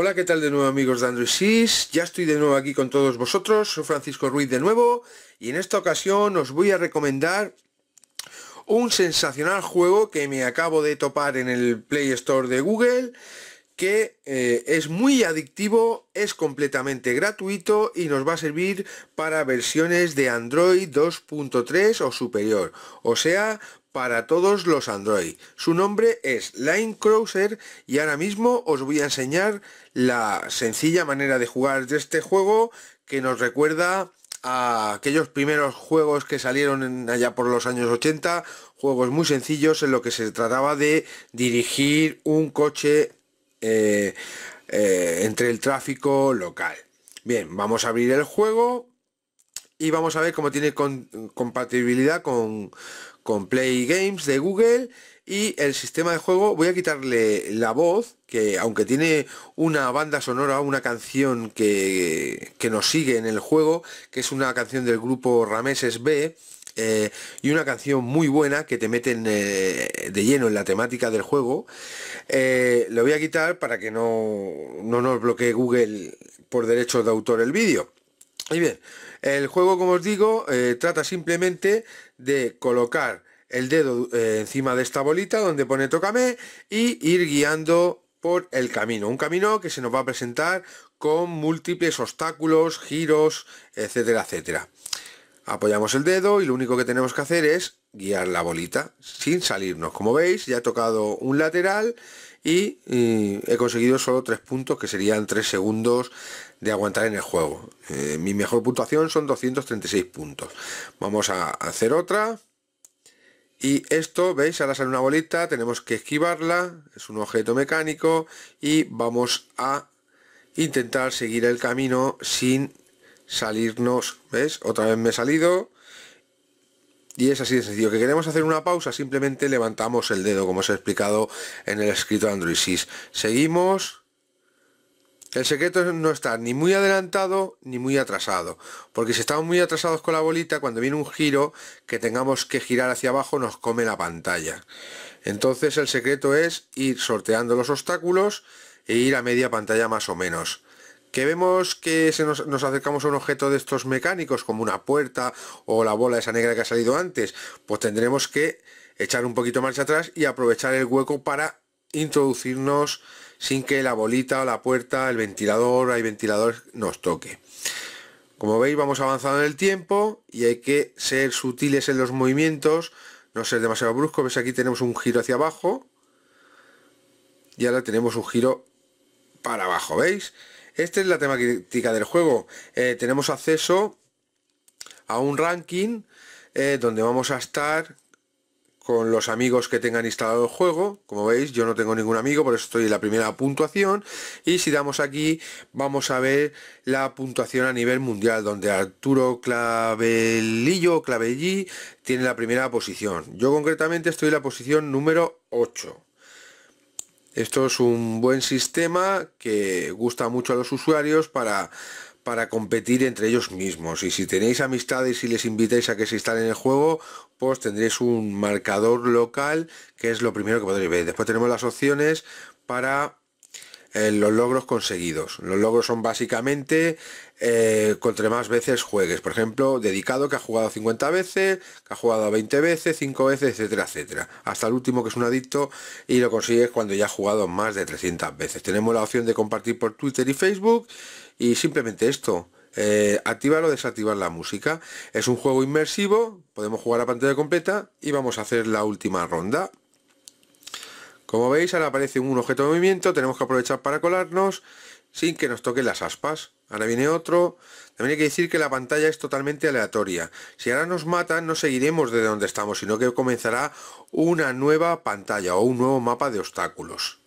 Hola, ¿qué tal de nuevo amigos de Android 6? Ya estoy de nuevo aquí con todos vosotros, soy Francisco Ruiz de nuevo y en esta ocasión os voy a recomendar un sensacional juego que me acabo de topar en el Play Store de Google que eh, es muy adictivo, es completamente gratuito y nos va a servir para versiones de Android 2.3 o superior, o sea, para todos los Android. Su nombre es Line Crosser y ahora mismo os voy a enseñar la sencilla manera de jugar de este juego que nos recuerda a aquellos primeros juegos que salieron en, allá por los años 80, juegos muy sencillos en lo que se trataba de dirigir un coche eh, eh, entre el tráfico local. Bien, vamos a abrir el juego y vamos a ver cómo tiene compatibilidad con, con Play Games de Google y el sistema de juego, voy a quitarle la voz, que aunque tiene una banda sonora, una canción que, nos sigue en el juego, que es una canción del grupo Rameses B, eh, y una canción muy buena que te meten eh, de lleno en la temática del juego. Eh, lo voy a quitar para que no, no nos bloquee Google por derechos de autor el vídeo. Muy bien, el juego como os digo trata simplemente de colocar el dedo eh, encima de esta bolita donde pone tocame y ir guiando por el camino. Un camino que se nos va a presentar con múltiples obstáculos, giros, etcétera, etcétera. Apoyamos el dedo y lo único que tenemos que hacer es guiar la bolita sin salirnos. Como veis, ya he tocado un lateral y, y he conseguido solo tres puntos que serían tres segundos de aguantar en el juego. Eh, mi mejor puntuación son 236 puntos. Vamos a hacer otra. Y esto, veis, ahora sale una bolita, tenemos que esquivarla, es un objeto mecánico y vamos a intentar seguir el camino sin salirnos, ¿ves? Otra vez me he salido y es así de sencillo. Que queremos hacer una pausa, simplemente levantamos el dedo, como os he explicado en el escrito de Android 6. Seguimos el secreto es no estar ni muy adelantado ni muy atrasado, porque si estamos muy atrasados con la bolita, cuando viene un giro que tengamos que girar hacia abajo nos come la pantalla. Entonces el secreto es ir sorteando los obstáculos e ir a media pantalla más o menos. Que vemos que se nos, nos, acercamos a un objeto de estos mecánicos, como una puerta o la bola esa negra que ha salido antes, pues tendremos que echar un poquito marcha atrás y aprovechar el hueco para introducirnos sin que la bolita la puerta, el ventilador, hay ventiladores, nos toque. Como veis vamos avanzando en el tiempo y hay que ser sutiles en los movimientos, no ser demasiado brusco, ves aquí tenemos un giro hacia abajo y ahora tenemos un giro para abajo, ¿veis? Esta es la temática del juego, eh, tenemos acceso a un ranking eh, donde vamos a estar con los amigos que tengan instalado el juego. Como veis, yo no tengo ningún amigo, por eso estoy en la primera puntuación. Y si damos aquí, vamos a ver la puntuación a nivel mundial, donde Arturo Clavelillo, Clavellí, tiene la primera posición. Yo concretamente estoy en la posición número 8. Esto es un buen sistema que gusta mucho a los usuarios para para competir entre ellos mismos. Y si tenéis amistades y les invitáis a que se instalen en el juego, pues tendréis un marcador local, que es lo primero que podréis ver. Después tenemos las opciones para los logros conseguidos. Los logros son básicamente eh, contra más veces juegues. Por ejemplo, dedicado que ha jugado 50 veces, que ha jugado 20 veces, 5 veces, etcétera, etcétera. Hasta el último que es un adicto y lo consigues cuando ya ha jugado más de 300 veces. Tenemos la opción de compartir por Twitter y Facebook y simplemente esto. Eh, activar o desactivar la música. Es un juego inmersivo, podemos jugar a pantalla completa y vamos a hacer la última ronda. Como veis ahora aparece un objeto de movimiento, tenemos que aprovechar para colarnos sin que nos toquen las aspas. Ahora viene otro. También hay que decir que la pantalla es totalmente aleatoria. Si ahora nos matan no seguiremos de donde estamos, sino que comenzará una nueva pantalla o un nuevo mapa de obstáculos.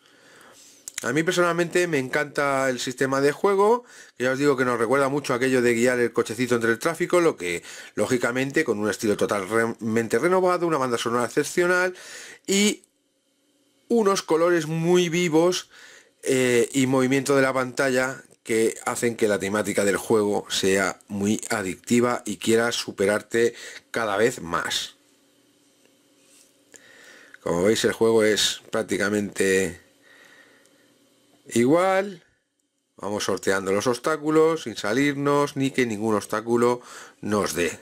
A mí personalmente me encanta el sistema de juego, que ya os digo que nos recuerda mucho aquello de guiar el cochecito entre el tráfico, lo que lógicamente con un estilo totalmente renovado, una banda sonora excepcional y unos colores muy vivos eh, y movimiento de la pantalla que hacen que la temática del juego sea muy adictiva y quieras superarte cada vez más. Como veis el juego es prácticamente igual. Vamos sorteando los obstáculos sin salirnos ni que ningún obstáculo nos dé.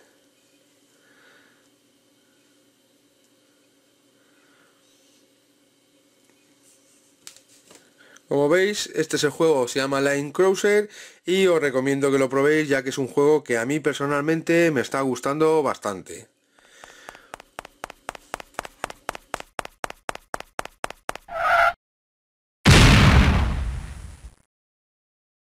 Como veis, este es el juego, se llama Line Crowser y os recomiendo que lo probéis ya que es un juego que a mí personalmente me está gustando bastante.